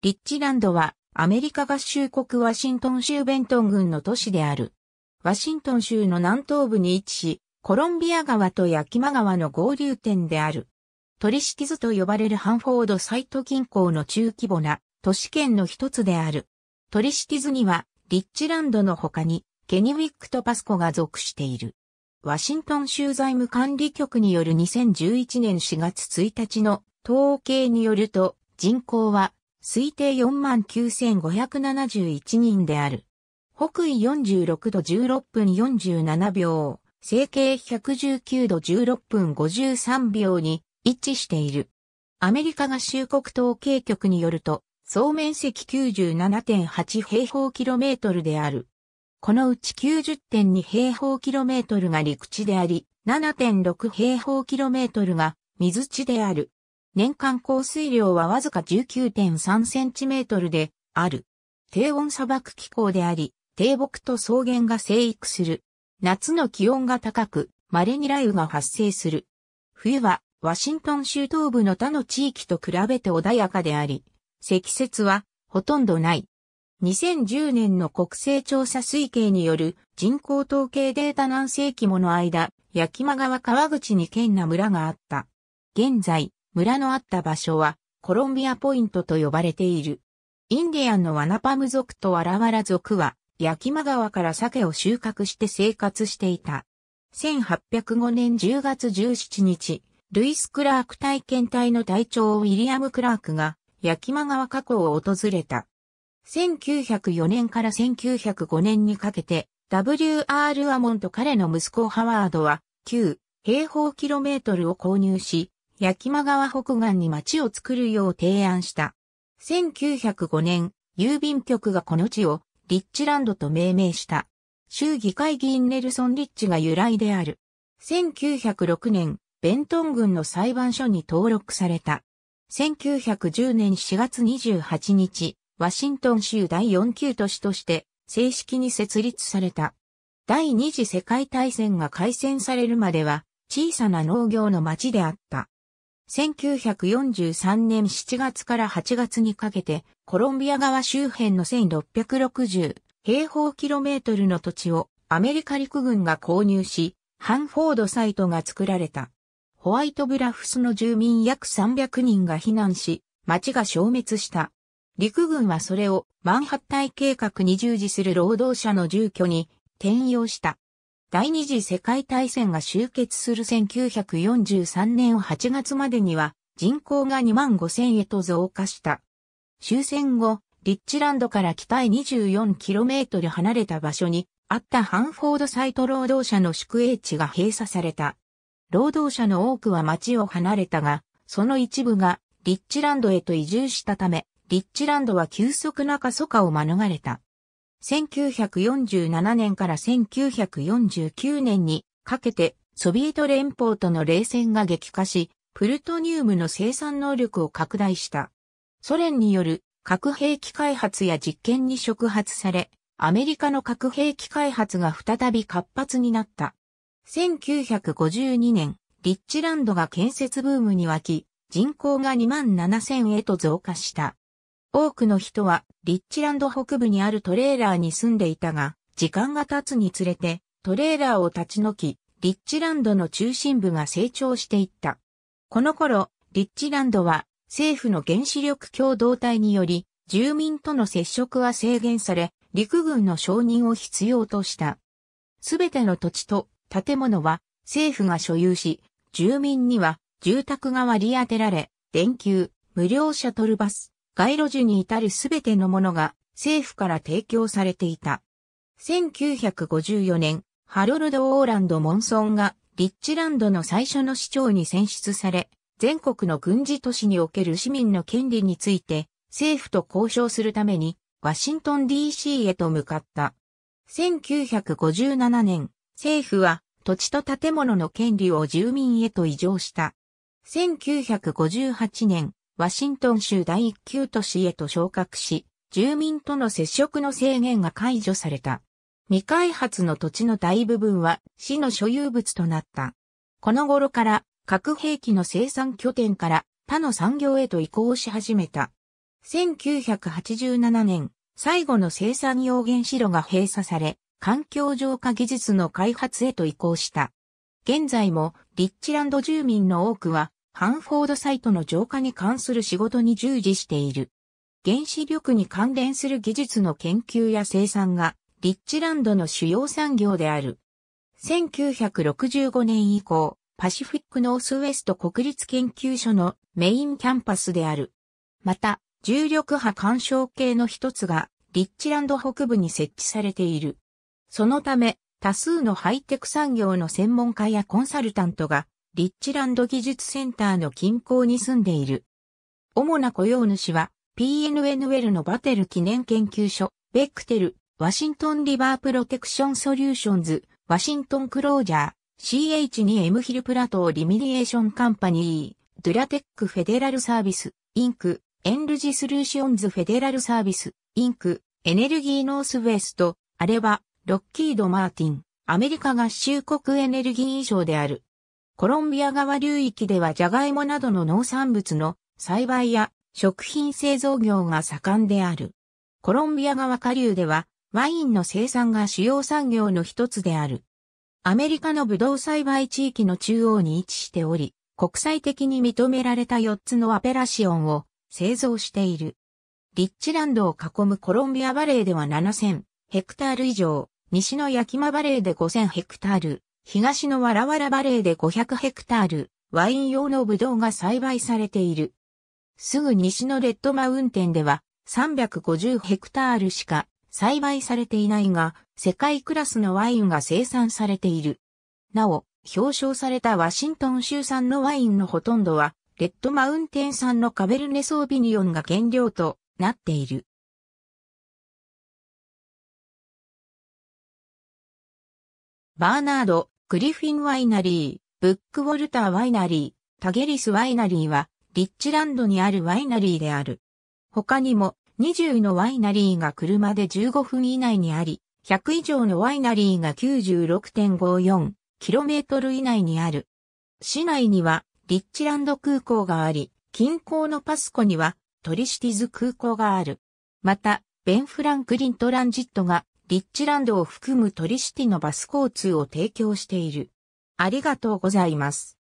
リッチランドはアメリカ合衆国ワシントン州ベントン郡の都市である。ワシントン州の南東部に位置し、コロンビア川とヤキマ川の合流点である。取引図と呼ばれるハンフォードサイト近郊の中規模な都市圏の一つである。取引図にはリッチランドの他にケニウィックとパスコが属している。ワシントン州財務管理局による2011年4月1日の統計によると人口は推定49,571人である。北緯46度16分47秒、西経119度16分53秒に位置している。アメリカ合衆国統計局によると、総面積97.8平方キロメートルである。このうち90.2平方キロメートルが陸地であり、7.6平方キロメートルが水地である。年間降水量はわずか1 9 3トルである。低温砂漠気候であり、低木と草原が生育する。夏の気温が高く、稀に雷雨が発生する。冬は、ワシントン州東部の他の地域と比べて穏やかであり、積雪はほとんどない。2010年の国勢調査推計による人口統計データ何世紀もの間、焼間川川口に県な村があった。現在、村のあった場所はコロンビアポイントと呼ばれている。インディアンのワナパム族とワラワラ族は、ヤキマ川から鮭を収穫して生活していた。1805年10月17日、ルイス・クラーク体験隊の隊長ウィリアム・クラークが、ヤキマ川河口を訪れた。1904年から1905年にかけて、W.R. アモンと彼の息子ハワードは、9平方キロメートルを購入し、八木間川北岸に町を作るよう提案した。1905年、郵便局がこの地をリッチランドと命名した。州議会議員ネルソン・リッチが由来である。1906年、ベントン郡の裁判所に登録された。1910年4月28日、ワシントン州第4級都市として正式に設立された。第二次世界大戦が開戦されるまでは小さな農業の町であった。1943年7月から8月にかけて、コロンビア川周辺の1660平方キロメートルの土地をアメリカ陸軍が購入し、ハンフォードサイトが作られた。ホワイトブラフスの住民約300人が避難し、町が消滅した。陸軍はそれをマンハッタイ計画に従事する労働者の住居に転用した。第二次世界大戦が終結する1943年8月までには人口が2万5千へと増加した。終戦後、リッチランドから北へ 24km 離れた場所にあったハンフォードサイト労働者の宿営地が閉鎖された。労働者の多くは町を離れたが、その一部がリッチランドへと移住したため、リッチランドは急速な過疎化を免れた。1947年から1949年にかけてソビエト連邦との冷戦が激化し、プルトニウムの生産能力を拡大した。ソ連による核兵器開発や実験に触発され、アメリカの核兵器開発が再び活発になった。1952年、リッチランドが建設ブームに沸き、人口が2万7000へと増加した。多くの人はリッチランド北部にあるトレーラーに住んでいたが、時間が経つにつれてトレーラーを立ち退き、リッチランドの中心部が成長していった。この頃、リッチランドは政府の原子力共同体により、住民との接触は制限され、陸軍の承認を必要とした。すべての土地と建物は政府が所有し、住民には住宅が割り当てられ、電球、無料シャトルバス、街路樹に至るすべてのものが政府から提供されていた。1954年、ハロルド・オーランド・モンソンがリッチランドの最初の市長に選出され、全国の軍事都市における市民の権利について政府と交渉するためにワシントン DC へと向かった。1957年、政府は土地と建物の権利を住民へと移譲した。1958年、ワシントン州第一級都市へと昇格し、住民との接触の制限が解除された。未開発の土地の大部分は市の所有物となった。この頃から核兵器の生産拠点から他の産業へと移行し始めた。1987年、最後の生産用原子炉が閉鎖され、環境浄化技術の開発へと移行した。現在もリッチランド住民の多くはハンフォードサイトの浄化に関する仕事に従事している。原子力に関連する技術の研究や生産が、リッチランドの主要産業である。1965年以降、パシフィックノースウェスト国立研究所のメインキャンパスである。また、重力波干渉系の一つが、リッチランド北部に設置されている。そのため、多数のハイテク産業の専門家やコンサルタントがリッチランド技術センターの近郊に住んでいる。主な雇用主は、PNN l のバテル記念研究所、ベックテル、ワシントンリバープロテクションソリューションズ、ワシントンクロージャー、CH2M ヒルプラトーリミデエーションカンパニー、ドゥラテックフェデラルサービス、インク、エンルジスルーションズフェデラルサービス、インク、エネルギーノースウェスト、アレバ、ロッキード・マーティン、アメリカ合衆国エネルギー衣装である。コロンビア川流域ではジャガイモなどの農産物の栽培や食品製造業が盛んである。コロンビア川下流ではワインの生産が主要産業の一つである。アメリカのブドウ栽培地域の中央に位置しており、国際的に認められた4つのアペラシオンを製造している。リッチランドを囲むコロンビアバレーでは7000ヘクタール以上、西のヤキマバレーで5000ヘクタール、東のわらわらバレーで500ヘクタール、ワイン用のブドウが栽培されている。すぐ西のレッドマウンテンでは350ヘクタールしか栽培されていないが、世界クラスのワインが生産されている。なお、表彰されたワシントン州産のワインのほとんどは、レッドマウンテン産のカベルネソービニオンが原料となっている。バーナード・グリフィンワイナリー、ブックウォルターワイナリー、タゲリスワイナリーは、リッチランドにあるワイナリーである。他にも、20のワイナリーが車で15分以内にあり、100以上のワイナリーが 96.54km 以内にある。市内には、リッチランド空港があり、近郊のパスコには、トリシティズ空港がある。また、ベン・フランクリントランジットがリッチランドを含むトリシティのバス交通を提供している。ありがとうございます。